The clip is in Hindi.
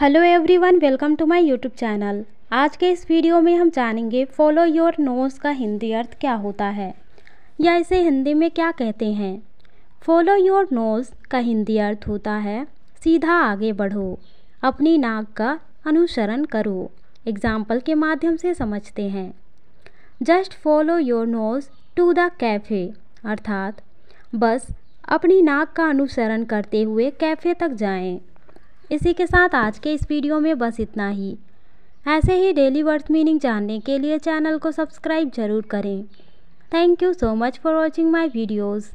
Hello everyone welcome to my YouTube channel आज के इस वीडियो में हम जानेंगे फॉलो योर नोज का हिंदी अर्थ क्या होता है या इसे हिंदी में क्या कहते हैं फॉलो योर नोज का हिंदी अर्थ होता है सीधा आगे बढ़ो अपनी नाक का अनुसरण करो एग्जाम्पल के माध्यम से समझते हैं just follow your nose to the café अर्थात बस अपनी नाक का अनुसरण करते हुए कैफ़े तक जाएं। इसी के साथ आज के इस वीडियो में बस इतना ही ऐसे ही डेली वर्थ मीनिंग जानने के लिए चैनल को सब्सक्राइब जरूर करें thank you so much for watching my videos